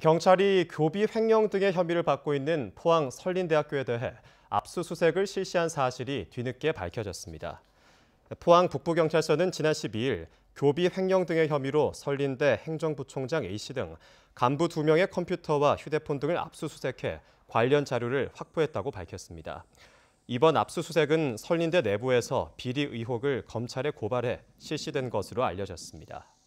경찰이 교비 횡령 등의 혐의를 받고 있는 포항 설린대학교에 대해 압수수색을 실시한 사실이 뒤늦게 밝혀졌습니다. 포항 북부경찰서는 지난 12일 교비 횡령 등의 혐의로 설린대 행정부총장 A씨 등 간부 2명의 컴퓨터와 휴대폰 등을 압수수색해 관련 자료를 확보했다고 밝혔습니다. 이번 압수수색은 설린대 내부에서 비리 의혹을 검찰에 고발해 실시된 것으로 알려졌습니다.